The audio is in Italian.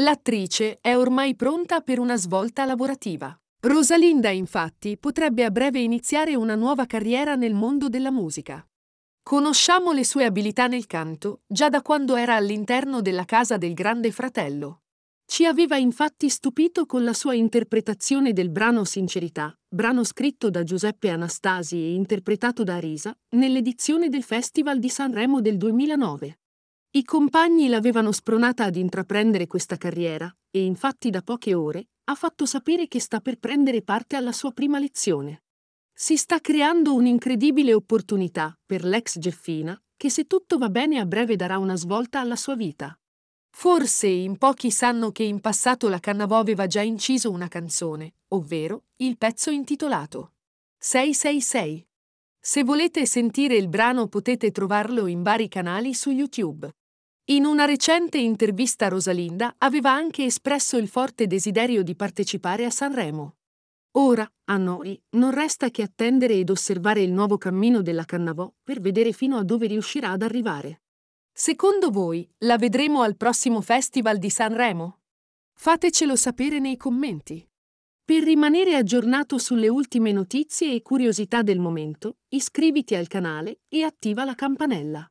L'attrice è ormai pronta per una svolta lavorativa. Rosalinda infatti potrebbe a breve iniziare una nuova carriera nel mondo della musica. Conosciamo le sue abilità nel canto già da quando era all'interno della casa del grande fratello. Ci aveva infatti stupito con la sua interpretazione del brano Sincerità, brano scritto da Giuseppe Anastasi e interpretato da Risa, nell'edizione del Festival di Sanremo del 2009. I compagni l'avevano spronata ad intraprendere questa carriera e infatti da poche ore ha fatto sapere che sta per prendere parte alla sua prima lezione. Si sta creando un'incredibile opportunità per l'ex Geffina, che se tutto va bene a breve darà una svolta alla sua vita. Forse in pochi sanno che in passato la Cannavò aveva già inciso una canzone, ovvero il pezzo intitolato 666. Se volete sentire il brano potete trovarlo in vari canali su YouTube. In una recente intervista Rosalinda aveva anche espresso il forte desiderio di partecipare a Sanremo. Ora, a noi, non resta che attendere ed osservare il nuovo cammino della Cannavò per vedere fino a dove riuscirà ad arrivare. Secondo voi, la vedremo al prossimo Festival di Sanremo? Fatecelo sapere nei commenti. Per rimanere aggiornato sulle ultime notizie e curiosità del momento, iscriviti al canale e attiva la campanella.